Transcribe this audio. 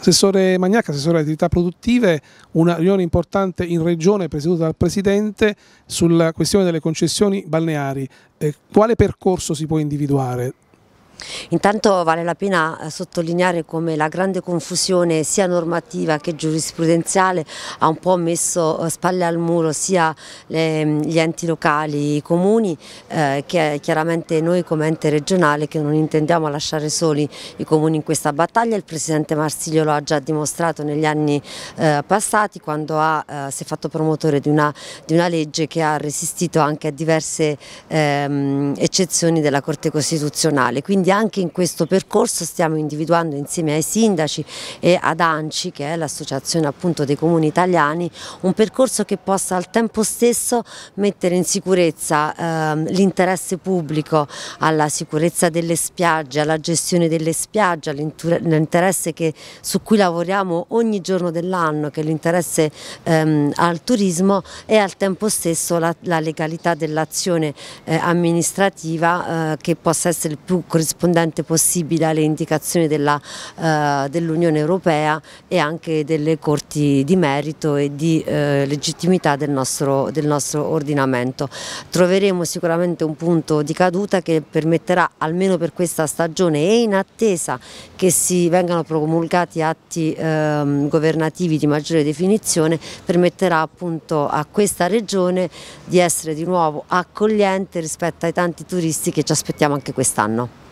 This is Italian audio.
Assessore Magnacca, assessore alle attività produttive, una riunione importante in Regione presieduta dal Presidente sulla questione delle concessioni balneari. Eh, quale percorso si può individuare? Intanto vale la pena eh, sottolineare come la grande confusione sia normativa che giurisprudenziale ha un po' messo eh, spalle al muro sia mm, gli enti locali, i comuni eh, che chiaramente noi come ente regionale che non intendiamo lasciare soli i comuni in questa battaglia. Il Presidente Marsiglio lo ha già dimostrato negli anni passati quando ha, si è fatto promotore di una, di una, legge che ha resistito anche a diverse ehm, eccezioni della Corte Costituzionale. Quindi quindi anche in questo percorso stiamo individuando insieme ai sindaci e ad ANCI, che è l'associazione appunto dei comuni italiani, un percorso che possa al tempo stesso mettere in sicurezza eh, l'interesse pubblico alla sicurezza delle spiagge, alla gestione delle spiagge, all'interesse su cui lavoriamo ogni giorno dell'anno, che è l'interesse ehm, al turismo e al tempo stesso la, la legalità dell'azione eh, amministrativa eh, che possa essere il più corrispondente rispondente possibile alle indicazioni eh, dell'Unione eh, dell Europea e anche delle corti di merito e di eh, legittimità del nostro, del nostro ordinamento. Troveremo sicuramente un punto di caduta che permetterà almeno per questa stagione e in attesa che si vengano promulgati atti ehm, governativi di maggiore definizione permetterà appunto a questa regione di essere di nuovo accogliente rispetto ai tanti turisti che ci aspettiamo anche quest'anno.